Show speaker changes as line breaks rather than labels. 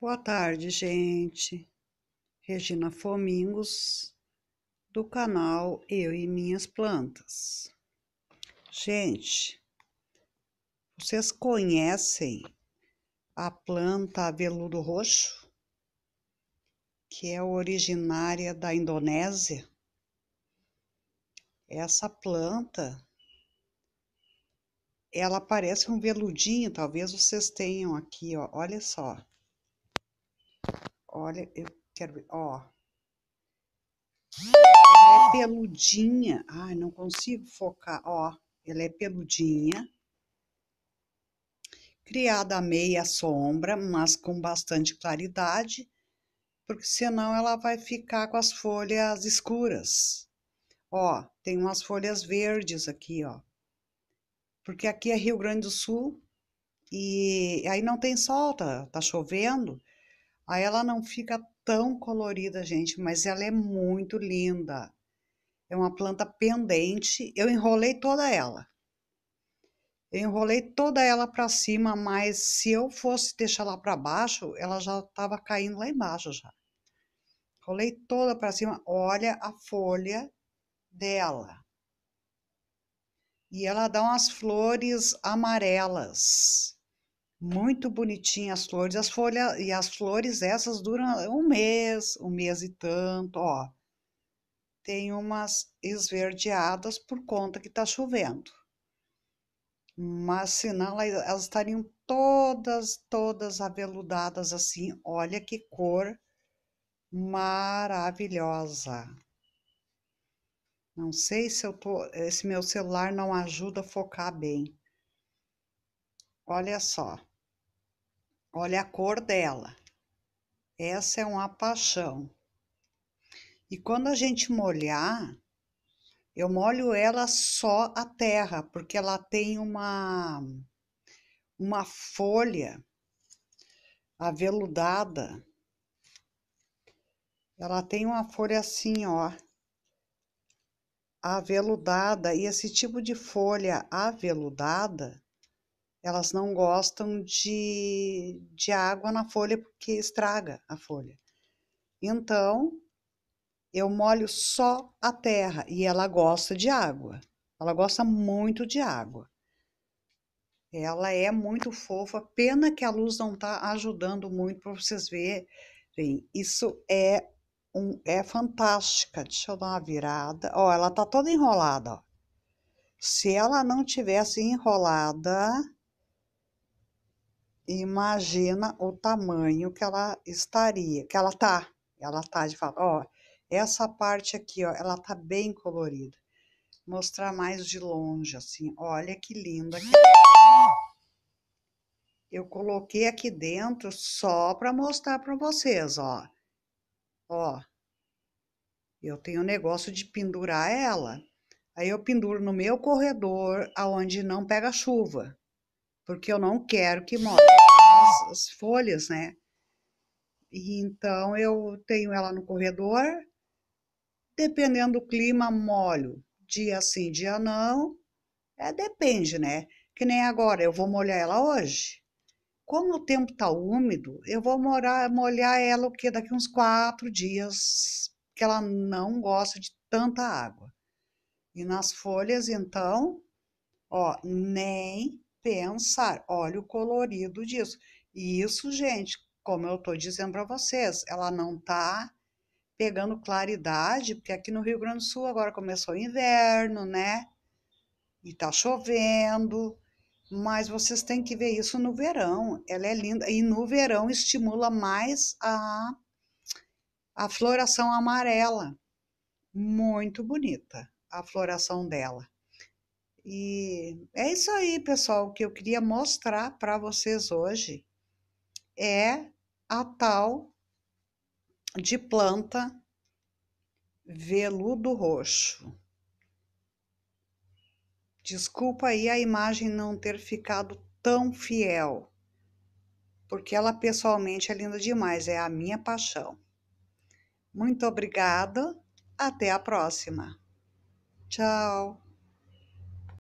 Boa tarde, gente. Regina Fomingos, do canal Eu e Minhas Plantas. Gente, vocês conhecem a planta veludo roxo, que é originária da Indonésia? Essa planta ela parece um veludinho, talvez vocês tenham aqui, ó. Olha só. Olha, eu quero ver. Ó. Ela ah! é peludinha. Ai, não consigo focar. Ó, ela é peludinha. Criada a meia sombra, mas com bastante claridade, porque senão ela vai ficar com as folhas escuras. Ó, tem umas folhas verdes aqui, ó. Porque aqui é Rio Grande do Sul e aí não tem sol, tá, tá chovendo. Aí ela não fica tão colorida, gente, mas ela é muito linda. É uma planta pendente. Eu enrolei toda ela. Eu enrolei toda ela para cima, mas se eu fosse deixar lá para baixo, ela já estava caindo lá embaixo já. Enrolei toda para cima. Olha a folha dela. E ela dá umas flores amarelas. Muito bonitinha as flores, as folhas e as flores essas duram um mês, um mês e tanto, ó. Tem umas esverdeadas por conta que tá chovendo. Mas senão elas estariam todas, todas aveludadas assim. Olha que cor maravilhosa. Não sei se eu tô, esse meu celular não ajuda a focar bem. Olha só. Olha a cor dela. Essa é uma paixão. E quando a gente molhar, eu molho ela só a terra, porque ela tem uma uma folha aveludada. Ela tem uma folha assim, ó, aveludada, e esse tipo de folha aveludada elas não gostam de, de água na folha porque estraga a folha. Então, eu molho só a terra e ela gosta de água. Ela gosta muito de água. Ela é muito fofa. Pena que a luz não está ajudando muito para vocês verem. Isso é um, é fantástica. Deixa eu dar uma virada. Ó, ela tá toda enrolada. Ó. Se ela não tivesse enrolada, imagina o tamanho que ela estaria, que ela tá. Ela tá de fato, ó, essa parte aqui, ó, ela tá bem colorida. Mostrar mais de longe, assim, olha que linda. Que... Eu coloquei aqui dentro só para mostrar para vocês, ó. Ó, eu tenho o um negócio de pendurar ela. Aí eu penduro no meu corredor, aonde não pega chuva, porque eu não quero que molhe as folhas, né? E então eu tenho ela no corredor, dependendo do clima, molho. Dia sim, dia não. É, depende, né? Que nem agora, eu vou molhar ela hoje. Como o tempo tá úmido, eu vou morar, molhar ela o que Daqui uns quatro dias, que ela não gosta de tanta água. E nas folhas, então, ó, nem pensar. Olha o colorido disso. E isso, gente, como eu estou dizendo para vocês, ela não está pegando claridade, porque aqui no Rio Grande do Sul agora começou o inverno, né? E tá chovendo, mas vocês têm que ver isso no verão. Ela é linda e no verão estimula mais a a floração amarela. Muito bonita a floração dela. E é isso aí, pessoal, que eu queria mostrar para vocês hoje é a tal de planta veludo roxo. Desculpa aí a imagem não ter ficado tão fiel, porque ela pessoalmente é linda demais, é a minha paixão. Muito obrigada, até a próxima. Tchau.